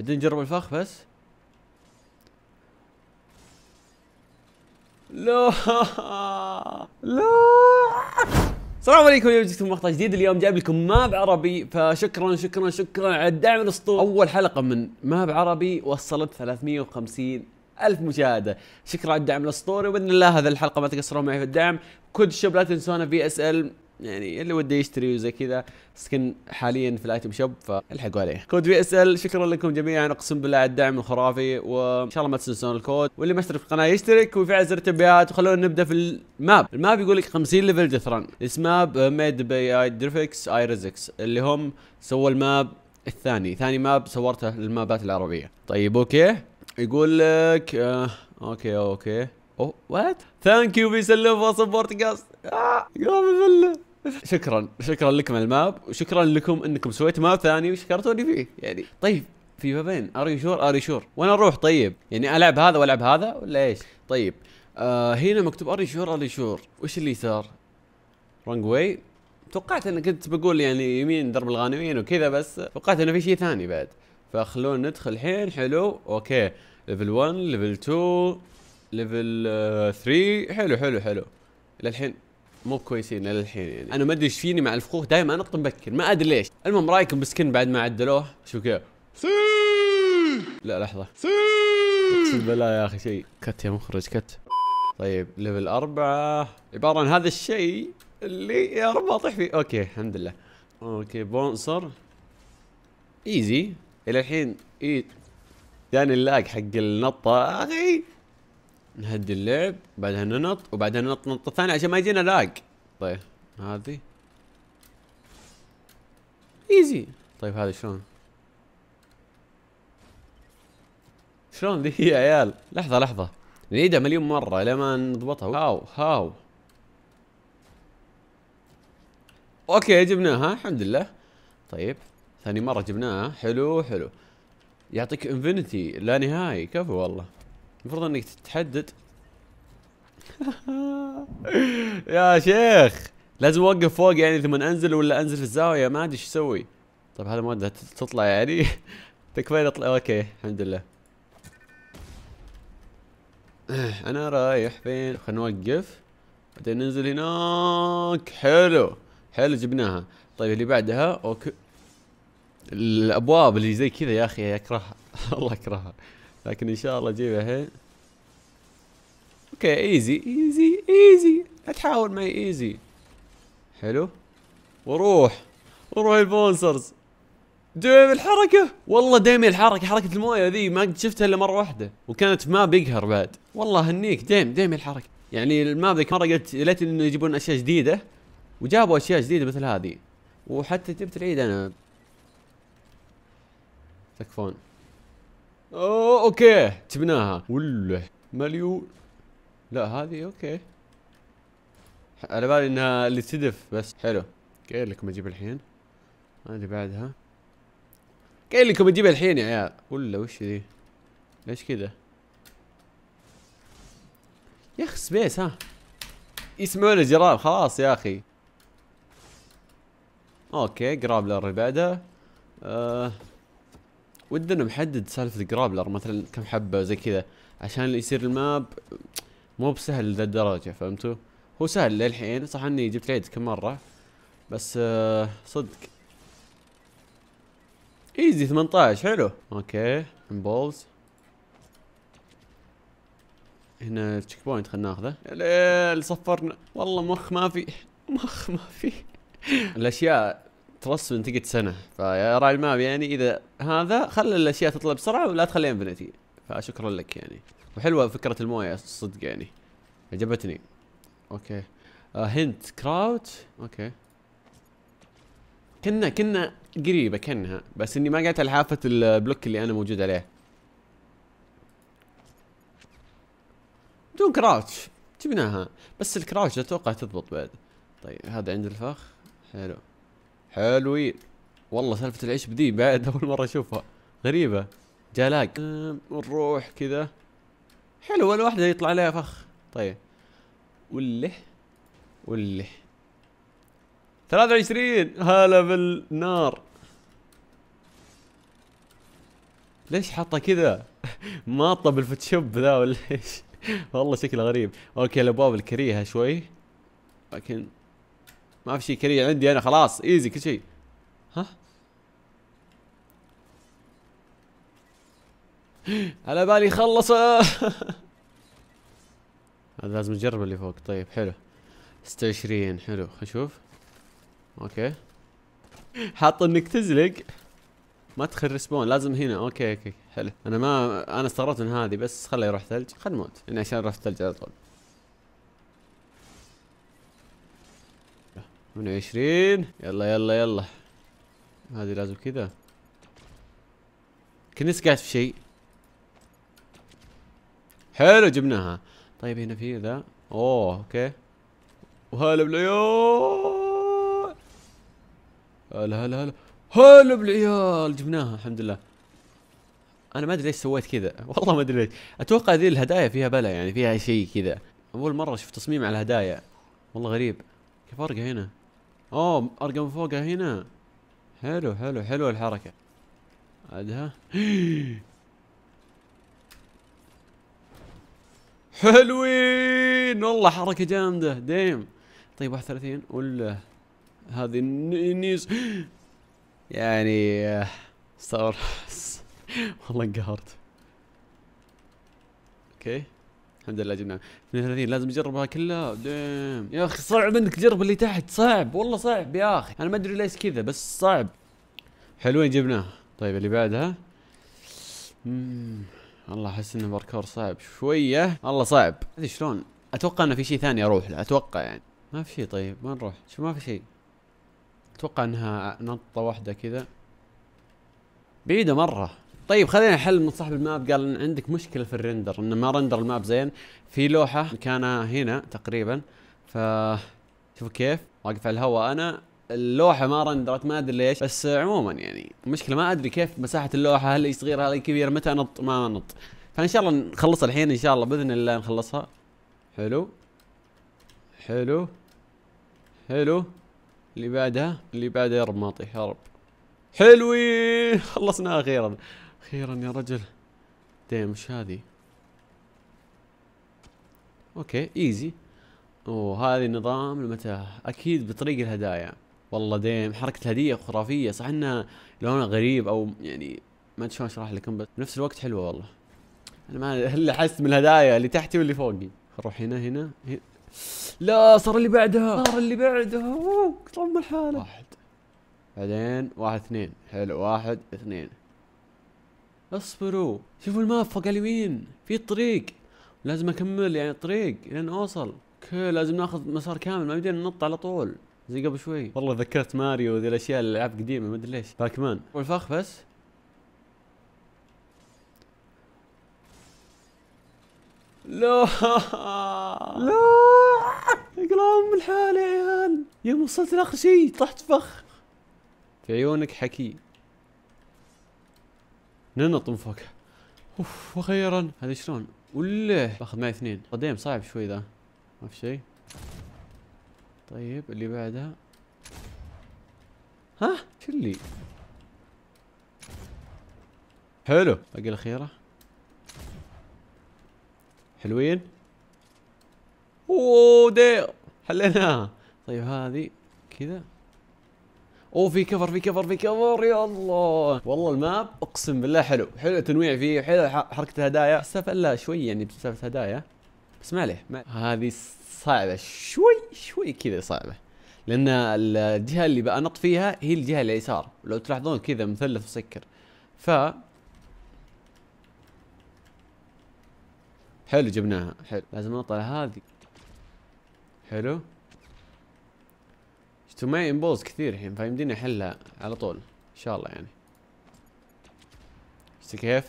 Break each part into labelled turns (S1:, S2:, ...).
S1: بدنا نجرب الفخ بس لا لا السلام عليكم اليوم جبتكم مقطع جديد اليوم جايب لكم ماب عربي فشكرا شكرا شكرا على الدعم الاسطوري اول حلقه من ماب عربي وصلت 350 ألف مشاهدة شكرا على الدعم الأسطوري وبإذن الله هذه الحلقة ما تقصروا معي في الدعم كود الشباب لا تنسونا في اس ال يعني اللي وده يشتري وزي كذا سكن حاليا في الايتم شوب فالحقوا عليه كود في اس ال شكرا لكم جميعا اقسم بالله على الدعم الخرافي وان شاء الله ما تنسون الكود واللي ما اشترك في القناه يشترك ويفعل زر التنبيهات وخلونا نبدا في الماب الماب يقول لك 50 ليفل دثران اسماب ماب ميد باي اي دريفكس اي ريزكس اللي هم سووا الماب الثاني ثاني ماب صورته للمابات العربيه طيب اوكي يقول لك آه اوكي اوكي او وات ثانك يو بيسلم فور سبورتنج يا يا مفله شكرا شكرا لكم على الماب وشكرا لكم انكم سويتوا ماب ثاني وشكرتوني فيه يعني طيب في بابين ار يو شور ار يو شور وانا اروح طيب يعني العب هذا والعب هذا ولا ايش طيب آه هنا مكتوب ار يو شور ار يو شور وش اللي صار رونج واي توقعت انا كنت بقول يعني يمين درب الغانمين وكذا بس توقعت انه في شيء ثاني بعد فخلونا ندخل الحين حلو اوكي ليفل 1 ليفل 2 ليفل 3 حلو حلو حلو الى الحين مو كويسين للحين يعني انا ما ادري ايش فيني مع الفخوخ دائما انط مبكر ما ادري ليش المهم رايكم بسكن بعد ما عدلوه شو كيف لا لحظه اقسم بالله يا اخي شيء كت يا مخرج كت طيب ليفل أربعة عبارة عن هذا الشيء اللي يا رب اطيح فيه اوكي الحمد لله اوكي بونصر ايزي الى الحين اي يعني اللاج حق النطة اخي نهدي اللعب بعدها ننط وبعدها ننط نطة ثانية عشان ما يجينا لاج طيب هذه ايزي طيب هذا شلون شلون ذي يا عيال لحظة لحظة نعيدها مليون مرة لما نضبطها هاو هاو اوكي جبناها الحمد لله طيب ثاني مرة جبناها حلو حلو يعطيك انفينيتي لا نهائي كفو والله المفروض انك تتحدد يا شيخ لازم اوقف فوق يعني ثم انزل ولا انزل في الزاويه ما ادري ايش اسوي طيب هذا مودها تطلع يعني تكفي طيب، اطلع اوكي الحمد لله انا رايح فين خلينا نوقف بعدين ننزل هناك حلو حلو جبناها طيب اللي بعدها اوكي الابواب اللي زي كذا يا اخي اكرهها والله اكرهها لكن ان شاء الله اجيبها هي اوكي ايزي ايزي ايزي لا تحاول معي ايزي حلو وروح وروح البونسرز دايم الحركة والله دايم الحركة حركة الموية ذي ما قد شفتها الا مرة واحدة وكانت ما بيقهر بعد والله هنيك ديم دايم الحركة يعني الماب ذيك مرة قلت يا ليت انه يجيبون اشياء جديدة وجابوا اشياء جديدة مثل هذه وحتى جبت العيد انا تكفون اوه اوكي جبناها وله مليون لا هذه اوكي على بالي انها اللي تدف بس حلو قايل لكم اجيب الحين هذه بعدها قايل لكم اجيبها الحين يا عيال ولا وش ذي ليش كذا يا اخي سبيس ها يسمعون الجيران خلاص يا اخي اوكي قراب للي بعده آه ودنا محدد سالفة جرابلر مثلا كم حبة زي كذا عشان يصير الماب مو بسهل لذا الدرجة فهمتوا؟ هو سهل للحين صح اني جبت العيد كم مرة بس آه صدق ايزي 18 حلو اوكي امبولز هنا تشيك بوينت خلنا ناخذه ليل صفرنا والله مخ ما في مخ ما في الاشياء ترس من سنه فيا راعي الماب يعني اذا هذا خلي الاشياء تطلع بسرعه ولا تخليها انفنتي فشكرا لك يعني وحلوه فكره المويه صدق يعني عجبتني اوكي آه هنت كراوت اوكي كنا كنا قريبه كانها بس اني ما قعدت على حافه البلوك اللي انا موجود عليه بدون كراوتش جبناها بس الكراوتش اتوقع تضبط بعد طيب هذا عند الفخ حلو حلوين والله سالفة العشب دي بعد أول مرة أشوفها غريبة جلاق نروح كذا حلوة واحدة يطلع عليها فخ طيب وله وله 23 هلا بالنار ليش حاطه كذا؟ ماطه بالفوتوشوب ذا ولا ايش؟ والله شكله غريب، اوكي الابواب الكريهه شوي لكن ما في شيء كريه عندي انا خلاص ايزي كل شيء ها على بالي خلص هذا لازم نجرب اللي فوق طيب حلو 26 حلو خلينا نشوف اوكي حاط انك تزلق ما تخر سبون لازم هنا اوكي اوكي حلو انا ما انا استغربت من هذه بس خله يروح ثلج خل نموت يعني عشان راح ثلج على طول 28 يلا يلا يلا هذه لازم كذا كنت سقعت في شيء حلو جبناها طيب هنا في ذا اوه اوكي وهلا بالعيال هلا هلا هلا هلا بالعيال جبناها الحمد لله انا ما ادري ليش سويت كذا والله ما ادري ليش اتوقع ذي الهدايا فيها بلا يعني فيها شيء كذا اول مره اشوف تصميم على الهدايا والله غريب كيف ارقى هنا اوه ارقام فوقها هنا حلو حلو حلوه الحركه عادها حلوين والله حركه جامده ديم طيب 31 ولا هذه النيز يعني استغفر آه، والله انقهرت اوكي الحمد لله جبناها 32 لازم اجربها كلها ديم يا اخي صعب انك تجرب اللي تحت صعب والله صعب يا اخي انا ما ادري ليش كذا بس صعب حلوين جبناه طيب اللي بعدها اممم والله احس انه باركور صعب شويه والله صعب ادري شلون اتوقع انه في شيء ثاني اروح له اتوقع يعني ما في شيء طيب ما نروح شوف ما في شيء اتوقع انها نطه واحده كذا بعيده مره طيب خلينا نحل من صاحب الماب قال ان عندك مشكله في الرندر انه ما رندر الماب زين في لوحه مكانها هنا تقريبا ف شوفوا كيف واقف على الهواء انا اللوحه ما رندرت ما ادري ليش بس عموما يعني المشكله ما ادري كيف مساحه اللوحه هل هي صغيره هل هي كبيره متى انط ما انط فان شاء الله نخلصها الحين ان شاء الله باذن الله نخلصها حلو حلو حلو اللي بعدها اللي بعدها يا رب ما يا رب حلوين خلصنا اخيرا اخيرا يا رجل ديم مش هذي اوكي ايزي وهذه نظام المتاهة اكيد بطريق الهدايا والله ديم حركة الهدية خرافية صح انها لونها غريب او يعني ما ادري شلون اشرح لكم بس بنفس الوقت حلوة والله انا ما هل احس من الهدايا اللي تحتي واللي فوقي نروح هنا هنا, هنا. لا صار اللي بعدها صار اللي بعدها اوه طم الحالة واحد بعدين واحد اثنين حلو واحد اثنين اصبروا شوفوا الماب فوق اليمين في طريق لازم اكمل يعني الطريق لين اوصل اوكي لازم ناخذ مسار كامل ما يمدينا ننط على طول زي قبل شوي والله ذكرت ماريو ذي الاشياء الالعاب قديمه ما ادري ليش باكمان والفخ بس لا لا اقلام الحال يا عيال يوم وصلت لاخر شيء طحت فخ في عيونك حكي ننط من فوقها اوف واخيرا هذا شلون والله باخذ معي اثنين قديم صعب شوي ذا ما في شيء طيب اللي بعدها ها شو اللي حلو باقي الاخيره حلوين اوه دير حليناها طيب هذه كذا اوه في كفر في كفر في كفر يا الله والله الماب اقسم بالله حلو حلو التنويع فيه حلو حركه الهدايا السالفه الا شوي يعني بسالفه هدايا بس ما عليه ما هذه صعبه شوي شوي كذا صعبه لان الجهه اللي بنط فيها هي الجهه اليسار لو تلاحظون كذا مثلث مسكر ف حلو جبناها حلو لازم نطلع هذه حلو شفتوا معي امبوز كثير الحين فيمديني احلها على طول ان شاء الله يعني شفتوا كيف؟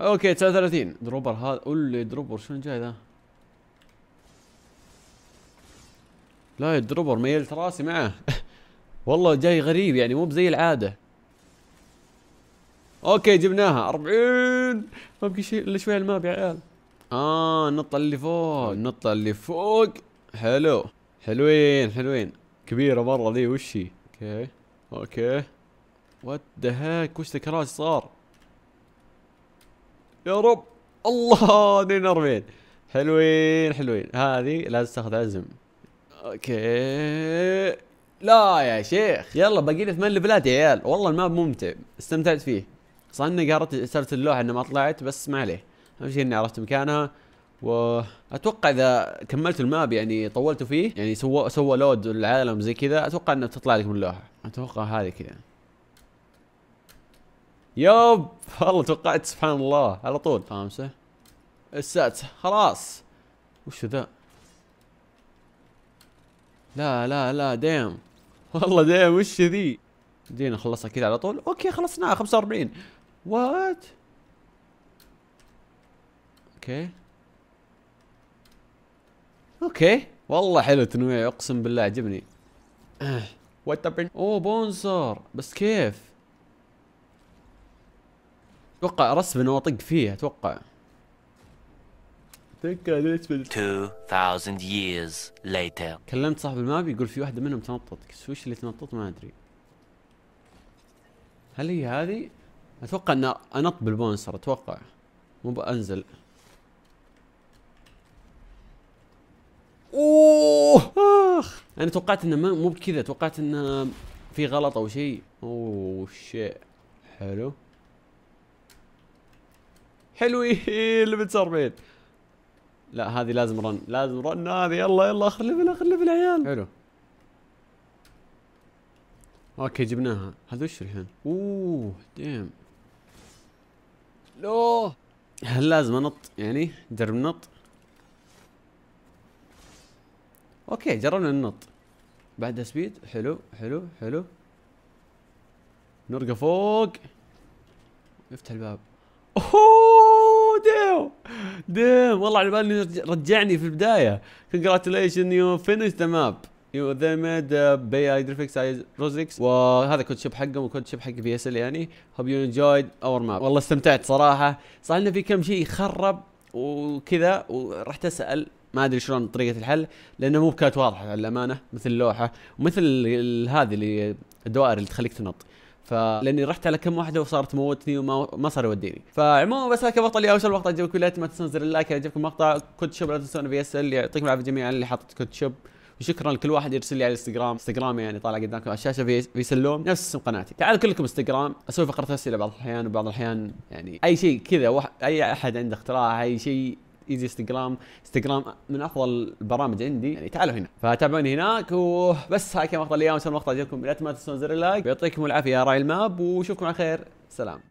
S1: اوكي 39 دروبر هذا قول دروبر شلون جاي ذا؟ لا الدروبر ميلت راسي معه والله جاي غريب يعني مو بزي العاده اوكي جبناها 40 ما بقي شيء الا شوي الماب يا عيال اه النطه اللي فوق النطه اللي فوق حلو حلوين حلوين كبيرة مرة ذي وش هي؟ اوكي اوكي وات ذا هيك وش ذا صار؟ يا رب الله 42 حلوين حلوين هذه لازم تاخذ عزم اوكي لا يا شيخ يلا باقي لي ثمان لفلات يا عيال والله الماب ممتع استمتعت فيه صح اني قهرت سالفه اللوحه انه ما طلعت بس ما عليه اهم شيء اني عرفت مكانها واتوقع اذا كملت الماب يعني طولتوا فيه يعني سوى سوى لود العالم زي كذا اتوقع انه تطلع من اللوحه اتوقع هذه كذا يوب والله توقعت سبحان الله على طول خامسه السادسه خلاص وش ذا لا لا لا ديم والله ديم وش ذي دينا خلصها كذا على طول اوكي خلصناها 45 وات اوكي اوكي والله حلو تنويع اقسم بالله عجبني وات اوه بونسر بس كيف اتوقع رسم انه اطق فيه اتوقع اتوقع 2000 years later كلمت صاحب الماب يقول في واحده منهم تنطط وش اللي تنطط ما ادري هل هي هذه؟ اتوقع ان انط بالبونسر اتوقع مو بانزل اوه انا يعني توقعت انه مو بكذا توقعت انه في غلط او شيء اوه شيء حلو اللي بتصير بين لا هذه لازم رن لازم رن هذه يلا يلا اخر ليفل اخر ليفل عيال حلو اوكي جبناها هذا وش الحين اوه ديم لو هل لازم انط يعني درب نط اوكي جربنا ننط بعدها سبيد حلو حلو حلو نرقى فوق افتح الباب اوه ديو ديم والله على بالي رجعني في البدايه كونجراتوليشن يو فينيش ذا ماب يو ذي ميد بي اي جرافيكس اي روزكس وهذا كود شيب حقهم وكود شيب حق في اس ال يعني هوب يو انجويد اور ماب والله استمتعت صراحه صار لنا في كم شيء خرب وكذا ورحت اسال ما ادري شلون طريقه الحل لانه مو كانت واضحه على الامانه مثل اللوحه ومثل هذه اللي الدوائر اللي تخليك تنط فلاني رحت على كم واحده وصارت تموتني وما صار يوديني فعموما بس هكذا بطل اللي اوصل مقطع عجبكم لا ما تنسون زر اللايك اذا عجبكم المقطع كود شوب لا تنسون في اس ال يعطيكم العافيه جميعا اللي حاطط كود شوب وشكرا لكل واحد يرسل لي على الانستغرام انستغرام يعني طالع قدامكم على الشاشه سلوم نفس اسم قناتي تعال كلكم انستغرام اسوي فقره اسئله بعض الاحيان وبعض الاحيان يعني اي شيء كذا اي احد عنده اقتراح اي شيء ايزي انستغرام انستغرام من افضل البرامج عندي يعني تعالوا هنا فتابعوني هناك وبس هاي كان مقطع اليوم ان المقطع عجبكم لا تنسون زر اللايك يعطيكم العافيه يا راعي الماب وشوفكم على خير سلام